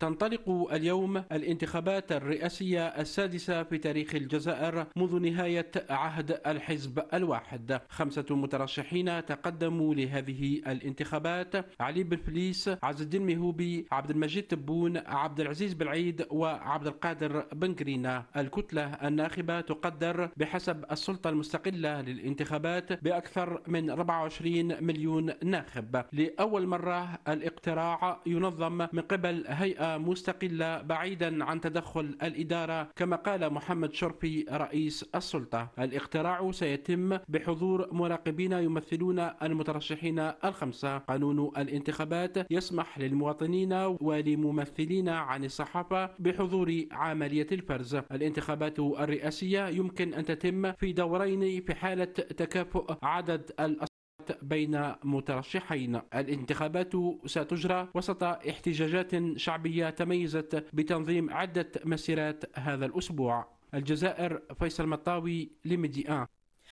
تنطلق اليوم الانتخابات الرئاسية السادسة في تاريخ الجزائر منذ نهاية عهد الحزب الواحد خمسة مترشحين تقدموا لهذه الانتخابات علي فليس عز الدين مهوبي عبد المجيد تبون عبد العزيز بالعيد وعبد القادر بن كرينا الكتلة الناخبة تقدر بحسب السلطة المستقلة للانتخابات بأكثر من 24 مليون ناخب لأول مرة الاقتراع ينظم من قبل هيئة مستقلة بعيدا عن تدخل الإدارة كما قال محمد شرفي رئيس السلطة الاقتراع سيتم بحضور مراقبين يمثلون المترشحين الخمسة قانون الانتخابات يسمح للمواطنين ولممثلين عن الصحافة بحضور عملية الفرز الانتخابات الرئاسية يمكن أن تتم في دورين في حالة تكافؤ عدد الأصحاب. بين مترشحين الانتخابات ستجرى وسط احتجاجات شعبية تميزت بتنظيم عدة مسيرات هذا الأسبوع الجزائر فيصل مطاوي لميديان